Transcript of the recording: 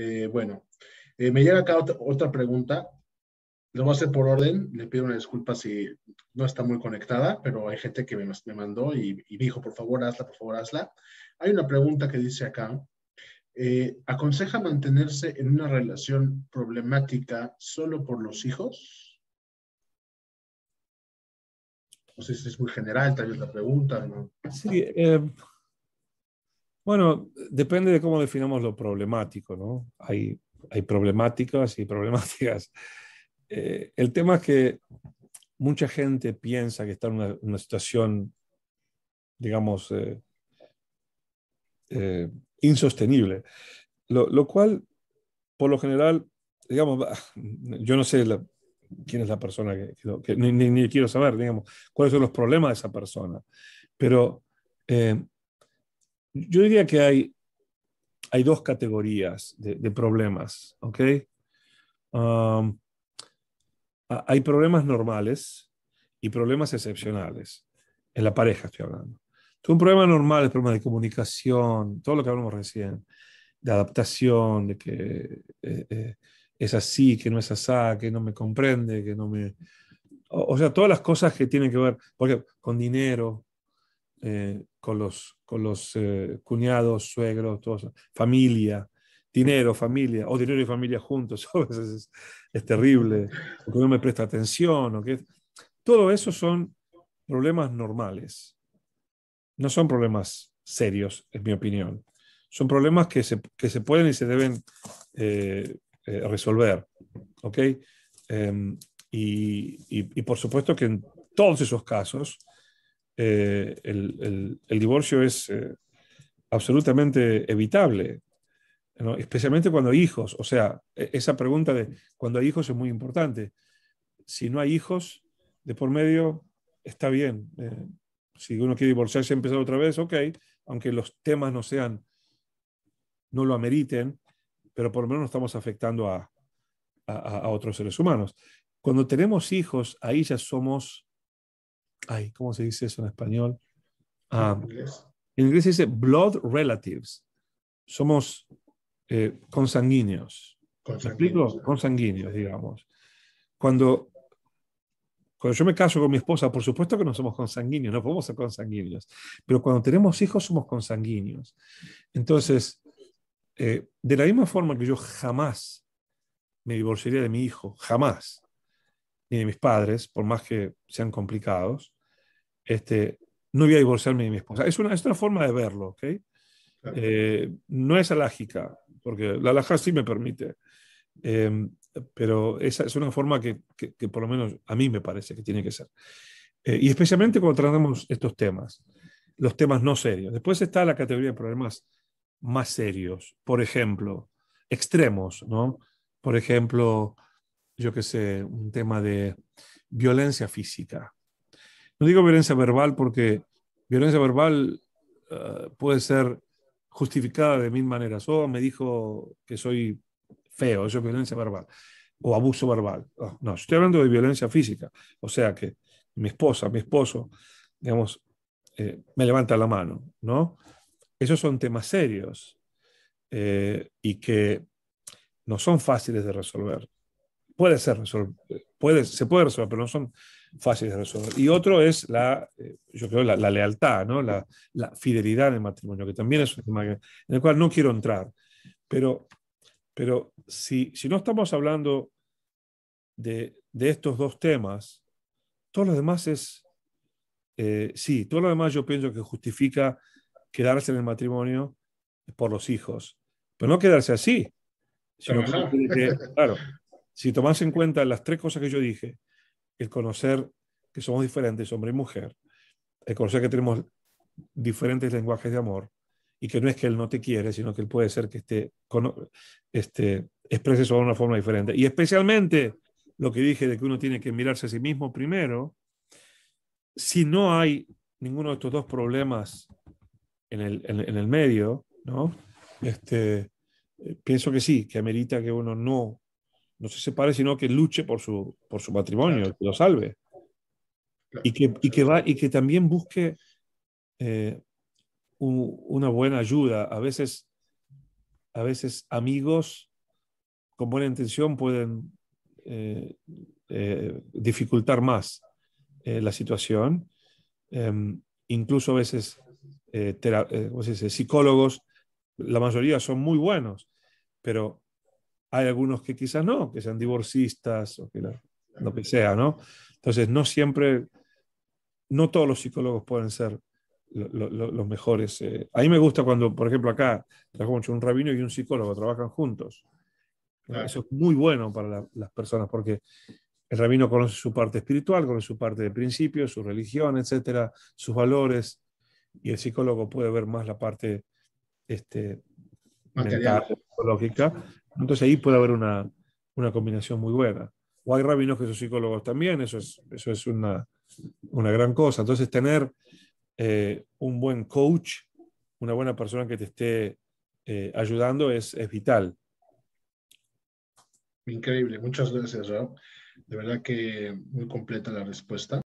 Eh, bueno, eh, me llega acá otra, pregunta. Lo voy a hacer por orden. Le pido una disculpa si no está muy conectada, pero hay gente que me, mandó y, dijo, por favor, hazla, por favor, hazla. Hay una pregunta que dice acá. Eh, ¿Aconseja mantenerse en una relación problemática solo por los hijos? No sé si es muy general, tal vez la pregunta. ¿no? Sí, bueno, depende de cómo definamos lo problemático, ¿no? Hay, hay problemáticas y problemáticas. Eh, el tema es que mucha gente piensa que está en una, situación, digamos, eh, eh, insostenible, lo, cual, por lo general, digamos, yo no sé quién es la persona que, que, ni, ni, quiero saber, digamos, cuáles son los problemas de esa persona, pero yo diría que hay, hay dos categorías de, problemas, ¿ok? Um, hay problemas normales y problemas excepcionales. En la pareja estoy hablando. un problema normal es problema de comunicación, todo lo que hablamos recién, de adaptación, de que eh, eh, es así, que no es así, que no me comprende, que no me... O, sea, todas las cosas que tienen que ver, porque con dinero, eh, con los, con los eh, cuñados, suegros, familia, dinero, familia, o dinero y familia juntos, Es, terrible, Porque que no me presta atención, o que... Todo eso son problemas normales, no son problemas serios, en mi opinión. Son problemas que se, que se pueden y se deben eh, resolver, em, y, y por supuesto que en todos esos casos, eh, el, divorcio es eh, absolutamente evitable, especialmente cuando hay hijos. O sea, e, esa pregunta de cuando hay hijos es muy importante. Si no hay hijos de por medio, está bien. Eh, si uno quiere divorciarse y empezar otra vez, ok, aunque los temas no sean, no lo ameriten, pero por lo menos no estamos afectando a, a otros seres humanos. Cuando tenemos hijos, ahí ya somos ay, ¿cómo se dice eso en español? Ah, en inglés se dice blood relatives. Somos eh, consanguíneos. ¿Me explico? Consanguíneos, digamos. Cuando, cuando yo me caso con mi esposa, por supuesto que no somos consanguíneos, no podemos ser consanguíneos. Pero cuando tenemos hijos, somos consanguíneos. Entonces, eh, de la misma forma que yo jamás me divorciaría de mi hijo, jamás ni de mis padres, por más que sean complicados, este, no voy a divorciarme de mi esposa. Es una, es forma de verlo, ¿ok? Eh, no es alágica, porque la alhaja sí me permite, em, pero esa es una forma que, que, por lo menos a mí me parece que tiene que ser. Eh, y especialmente cuando tratamos estos temas, los temas no serios. Después está la categoría de problemas más serios, por ejemplo, extremos, ¿no? Por ejemplo, yo qué sé, un tema de violencia física. No digo violencia verbal porque violencia verbal eh, puede ser justificada de mil maneras. O oh, me dijo que soy feo, eso es violencia verbal. O abuso verbal. Oh, no, estoy hablando de violencia física. O sea que mi esposa, mi esposo, digamos, eh, me levanta la mano, ¿no? Esos son temas serios eh, y que no son fáciles de resolver puede ser puede, se puede resolver, pero no son fáciles de resolver. Y otro es la, eh, yo creo, la, lealtad, ¿no? La, fidelidad en el matrimonio, que también es un tema en el cual no quiero entrar. Pero, pero si, si no estamos hablando de, de estos dos temas, todo lo demás es, eh, sí, todo lo demás yo pienso que justifica quedarse en el matrimonio por los hijos, pero no quedarse así. Sino que, claro, si tomás en cuenta las tres cosas que yo dije, el conocer que somos diferentes, hombre y mujer, el conocer que tenemos diferentes lenguajes de amor y que no es que él no te quiere, sino que él puede ser que esté, este, exprese eso de una forma diferente. Y especialmente lo que dije de que uno tiene que mirarse a sí mismo primero, si no hay ninguno de estos dos problemas en el, en el medio, ¿no? Este, eh, pienso que sí, que amerita que uno no no se separe, sino que luche por su, por su matrimonio, que lo salve. Y, que, va, y que también busque eh, una buena ayuda. A veces, a veces amigos con buena intención pueden eh, eh, dificultar más la situación. Em, incluso a veces psicólogos, la mayoría son muy buenos, pero hay algunos que quizás no, que sean divorcistas o que lo que sea, ¿no? Entonces, no siempre, no todos los psicólogos pueden ser los mejores. Eh. A mí me gusta cuando, por ejemplo, acá un rabino y un psicólogo, trabajan juntos. Eso es muy bueno para las personas porque el rabino conoce su parte espiritual, conoce su parte de principios, su religión, etcétera, sus valores, y el psicólogo puede ver más la parte este, material. mental, psicológica, entonces ahí puede haber una, combinación muy buena. O hay rabinos que son psicólogos también, eso es, eso es una, gran cosa. Entonces tener eh, un buen coach, una buena persona que te esté eh, ayudando es, es, vital. Increíble, muchas gracias, Raúl. De verdad que muy completa la respuesta.